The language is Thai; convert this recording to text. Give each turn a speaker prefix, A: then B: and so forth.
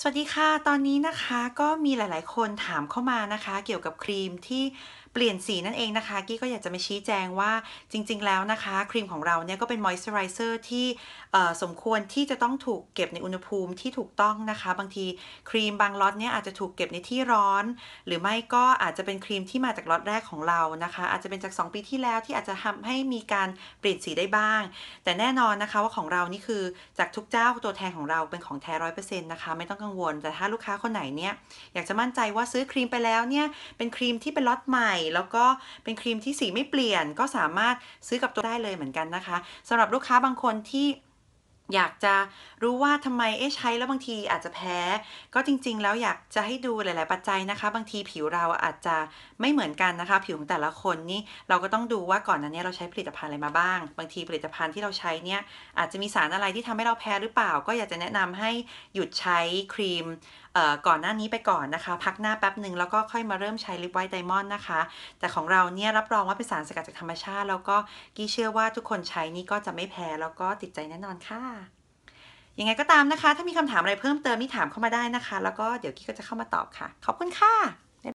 A: สวัสดีค่ะตอนนี้นะคะก็มีหลาย ๆ คนถามเข้ามานะคะ เกี่ยวกับครีมที่เปลี่ยนสีนั่นเองนะคะ กี้ก็อยากจะมาชี้แจงว่าจริง ๆ แล้วนะคะครีมของเราเนี่ยก็เป็นมอยส์เจอไรเซอร์ที่สมควรที่จะต้องถูกเก็บในอุณหภูมิที่ถูกต้องนะคะ บางทีครีมบางล็อตเนี่ยอาจจะถูกเก็บในที่ร้อน หรือไม่ก็อาจจะเป็นครีมที่มาจากล็อตแรกของเรานะคะ อาจจะเป็นจาก 2 ปีที่แล้วที่อาจจะทำให้มีการเปลี่ยนสีได้บ้างแต่แน่นอนนะคะว่าของเรานี่คือจากทุกเจ้าตัวแทนของเราเป็นของแท้ร้อยเปอร์เซ็นต์นะคะไม่ต้องกังกังวลแต่ถ้าลูกค้าคนไหนเนี่ย อยากจะมั่นใจว่าซื้อครีมไปแล้วเนี่ย เป็นครีมที่เป็นล็อตใหม่ แล้วก็เป็นครีมที่สีไม่เปลี่ยน ก็สามารถซื้อกับตัวได้เลยเหมือนกันนะคะ สำหรับลูกค้าบางคนที่อยากจะรู้ว่าทำไมเอ๊ะใช้แล้ว บางทีอาจจะแพ้ ก็จริง ๆ แล้วอยากจะให้ดูหลายๆปัจจัยนะคะ บางทีผิวเราอาจจะไม่เหมือนกันนะคะ ผิวของแต่ละคนนี่เราก็ต้องดูว่าก่อนนั้นเนี่ยเราใช้ผลิตภัณฑ์อะไรมาบ้าง บางทีผลิตภัณฑ์ที่เราใช้เนี่ยอาจจะมีสารอะไรที่ทำให้เราแพ้หรือเปล่า ก็อยากจะแนะนำให้หยุดใช้ครีมก่อนหน้านี้ไปก่อนนะคะ พักหน้าแป๊บหนึ่งแล้วก็ค่อยมาเริ่มใช้ลิปไวท์ไดมอนด์นะคะ แต่ของเราเนี่ยรับรองว่าเป็นสารสกัดจากธรรมชาติแล้วก็กี่เชื่อว่าทุกคนใช้นี่ก็จะไม่แพ้แล้วก็ติดใจแน่นอนค่ะยังไงก็ตามนะคะ ถ้ามีคำถามอะไรเพิ่มเติมนี่ถามเข้ามาได้นะคะ แล้วก็เดี๋ยวกี้ก็จะเข้ามาตอบค่ะ ขอบคุณค่ะ